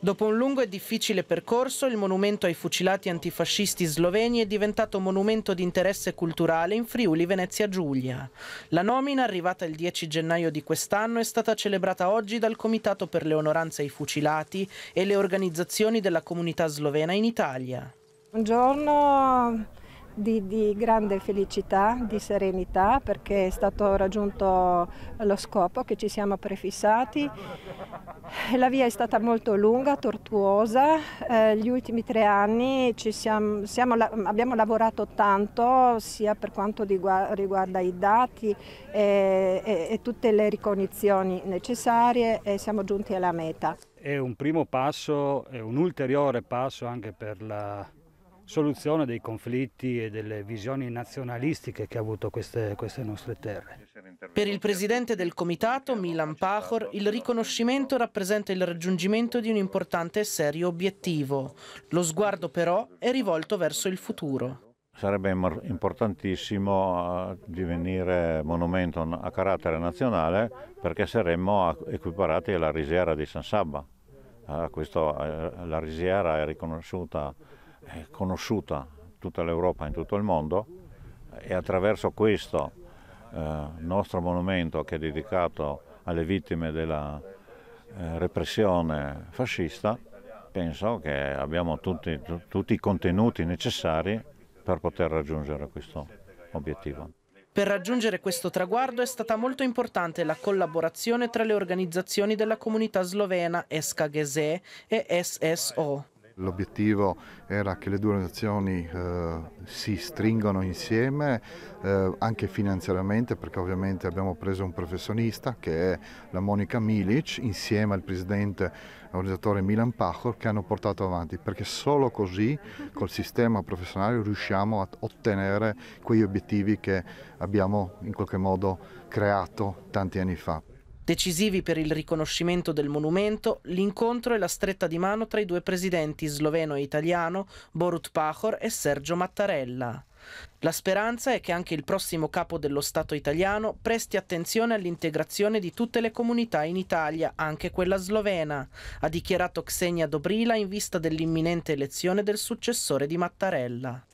Dopo un lungo e difficile percorso, il monumento ai fucilati antifascisti sloveni è diventato monumento di interesse culturale in Friuli Venezia Giulia. La nomina, arrivata il 10 gennaio di quest'anno, è stata celebrata oggi dal Comitato per le onoranze ai fucilati e le organizzazioni della comunità slovena in Italia. Buongiorno, di, di grande felicità, di serenità perché è stato raggiunto lo scopo che ci siamo prefissati. La via è stata molto lunga, tortuosa, eh, gli ultimi tre anni siamo, siamo, abbiamo lavorato tanto sia per quanto riguarda i dati e, e, e tutte le ricognizioni necessarie e siamo giunti alla meta. È un primo passo, è un ulteriore passo anche per la soluzione dei conflitti e delle visioni nazionalistiche che ha avuto queste, queste nostre terre. Per il presidente del comitato, Milan Pajor, il riconoscimento rappresenta il raggiungimento di un importante e serio obiettivo. Lo sguardo però è rivolto verso il futuro. Sarebbe importantissimo eh, divenire monumento a carattere nazionale perché saremmo equiparati alla risiera di San Sabba. Eh, questo, eh, la risiera è riconosciuta conosciuta tutta l'Europa e in tutto il mondo e attraverso questo eh, nostro monumento che è dedicato alle vittime della eh, repressione fascista, penso che abbiamo tutti, tu, tutti i contenuti necessari per poter raggiungere questo obiettivo. Per raggiungere questo traguardo è stata molto importante la collaborazione tra le organizzazioni della comunità slovena SKGZ e SSO. L'obiettivo era che le due organizzazioni eh, si stringano insieme eh, anche finanziariamente perché ovviamente abbiamo preso un professionista che è la Monica Milic insieme al presidente organizzatore Milan Pachor che hanno portato avanti perché solo così col sistema professionale riusciamo a ottenere quegli obiettivi che abbiamo in qualche modo creato tanti anni fa. Decisivi per il riconoscimento del monumento, l'incontro e la stretta di mano tra i due presidenti sloveno e italiano, Borut Pahor e Sergio Mattarella. La speranza è che anche il prossimo capo dello Stato italiano presti attenzione all'integrazione di tutte le comunità in Italia, anche quella slovena, ha dichiarato Xenia Dobrila in vista dell'imminente elezione del successore di Mattarella.